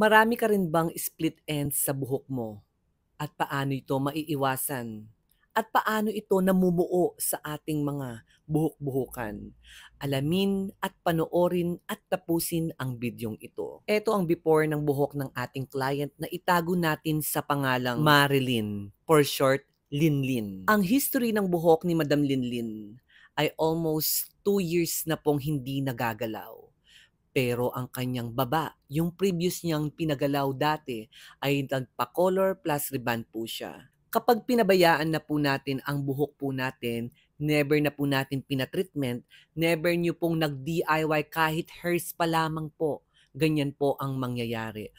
Marami ka rin bang split ends sa buhok mo? At paano ito maiiwasan? At paano ito namumuo sa ating mga buhok-buhukan? Alamin at panoorin at tapusin ang bidyong ito. Ito ang before ng buhok ng ating client na itago natin sa pangalang Marilyn, for short, Linlin. Ang history ng buhok ni Madam Linlin ay almost 2 years na pong hindi nagagalaw pero ang kanyang baba, yung previous niyang pinagalaw dati, ay nagpa-color plus ribbon po siya. Kapag pinabayaan na po natin ang buhok po natin, never na po natin pinatreatment, never niyo pong nag-DIY kahit hairs pa lamang po, ganyan po ang mangyayari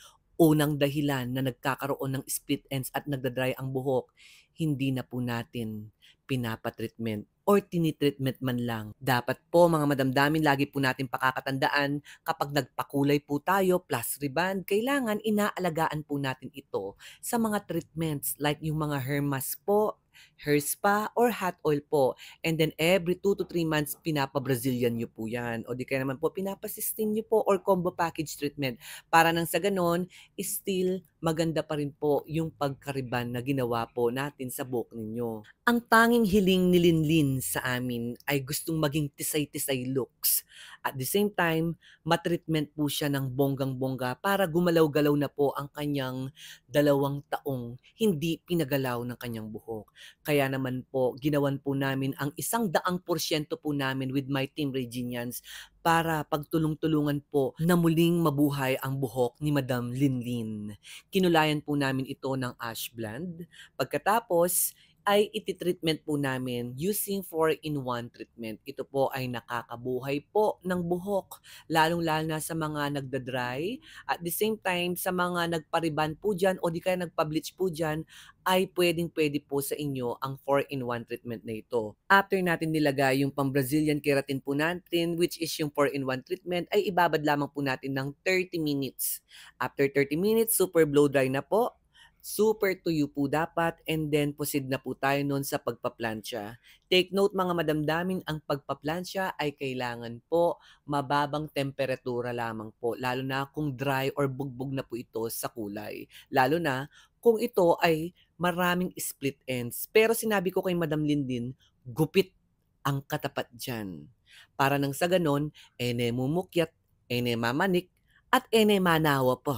unang dahilan na nagkakaroon ng split ends at nagdadry ang buhok, hindi na po natin pinapatreatment or tinitreatment man lang. Dapat po mga madamdamin, lagi po natin pakakatandaan kapag nagpakulay po tayo plus reband, kailangan inaalagaan po natin ito sa mga treatments like yung mga hermas po, hair spa, or hot oil po. And then every 2 to 3 months, pinapa-Brazilian nyo po yan. O di kaya naman po, pinapa pinapasistin nyo po or combo package treatment. Para nang sa ganon, still maganda pa rin po yung pagkariban na ginawa po natin sa buhok ninyo. Ang tanging hiling ni Linlin sa amin ay gustong maging tisay-tisay looks at the same time, matreatment po siya ng bonggang-bongga para gumalaw-galaw na po ang kanyang dalawang taong hindi pinagalaw ng kanyang buhok. Kaya naman po, ginawan po namin ang isang daang porsyento po namin with my team Reginians para pagtulong-tulungan po na muling mabuhay ang buhok ni Madam Linlin. Kinulayan po namin ito ng ash blend. Pagkatapos, ay ititreatment po namin using 4-in-1 treatment. Ito po ay nakakabuhay po ng buhok, lalong-lalo na sa mga nagda-dry. At the same time, sa mga nagpariban po dyan o di kaya nagpa-bleach po dyan, ay pwedeng-pwede po sa inyo ang 4-in-1 treatment na ito. After natin nilagay yung pang-Brazilian keratin po natin, which is yung 4-in-1 treatment, ay ibabad lamang po natin ng 30 minutes. After 30 minutes, super blow dry na po super to you po dapat and then posid na po tayo noon sa pagpaplansya. Take note mga madamdamin, ang pagpaplansya ay kailangan po mababang temperatura lamang po, lalo na kung dry or bugbog na po ito sa kulay. Lalo na kung ito ay maraming split ends. Pero sinabi ko kay Madam Lindin, gupit ang katapat dyan. Para nang sa ganon, ene mumukyat, ene mamanik, at ene manawa po.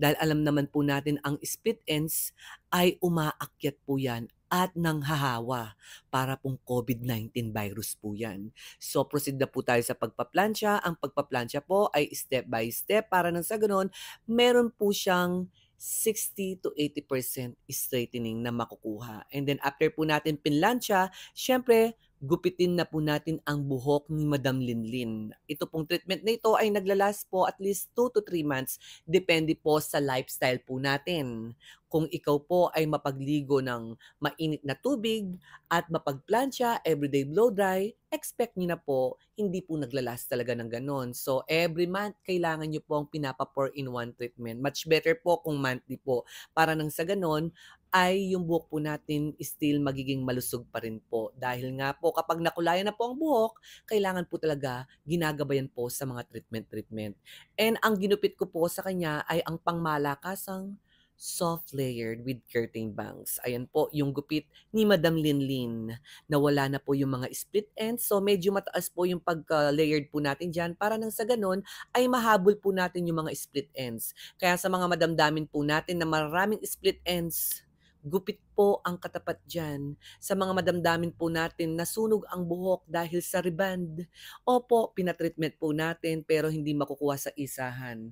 Dahil alam naman po natin ang split ends ay umaakyat po yan at nanghahawa para pong COVID-19 virus po yan. So proceed na po tayo sa pagpaplansya. Ang pagpaplansya po ay step by step para nang sa ganun, meron po siyang 60 to 80% straightening na makukuha. And then after po natin pinlansya, syempre gupitin na po natin ang buhok ni Madam Linlin. Ito pong treatment na ito ay naglalas po at least 2 to 3 months depende po sa lifestyle po natin. Kung ikaw po ay mapagligo ng mainit na tubig at mapagplansya, everyday blow dry, expect niyo na po, hindi po naglalas talaga ng ganon. So every month, kailangan niyo po ang pinapa-4 in one treatment. Much better po kung monthly po. Para nang sa ganon, ay yung buhok po natin still magiging malusog pa rin po. Dahil nga po kapag nakulayan na po ang buhok, kailangan po talaga ginagabayan po sa mga treatment-treatment. And ang ginupit ko po sa kanya ay ang pangmalakasang soft layered with curtain bangs. Ayan po yung gupit ni Madam Linlin. Nawala na po yung mga split ends. So medyo mataas po yung pagka-layered po natin dyan para nang sa ganun ay mahabol po natin yung mga split ends. Kaya sa mga madamdamin po natin na maraming split ends, Gupit po ang katapat dyan sa mga madamdamin po natin nasunog ang buhok dahil sa riband. Opo, pinatreatment po natin pero hindi makukuha sa isahan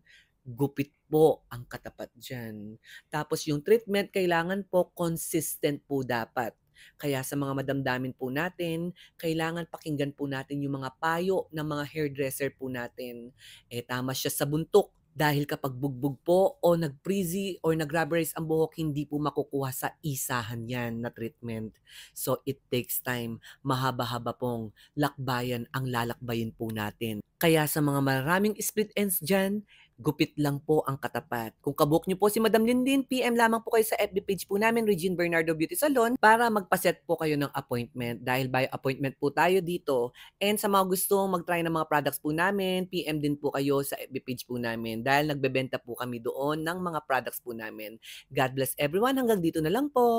gupit po ang katapat dyan. Tapos yung treatment, kailangan po consistent po dapat. Kaya sa mga madamdamin po natin, kailangan pakinggan po natin yung mga payo ng mga hairdresser po natin. Eh tama siya sa buntok, dahil kapag bugbog po o nag-breezy or nag-rubberize ang buhok, hindi po makukuha sa isahan yan na treatment. So it takes time. Mahaba-haba pong lakbayan ang lalakbayin po natin. Kaya sa mga maraming split ends dyan, gupit lang po ang katapat. Kung kabook nyo po si Madam Lindin, PM lamang po kayo sa FB page po namin, Regine Bernardo Beauty Salon, para magpaset po kayo ng appointment. Dahil by appointment po tayo dito. And sa mga gustong mag-try ng mga products po namin, PM din po kayo sa FB page po namin. Dahil nagbebenta po kami doon ng mga products po namin. God bless everyone. Hanggang dito na lang po.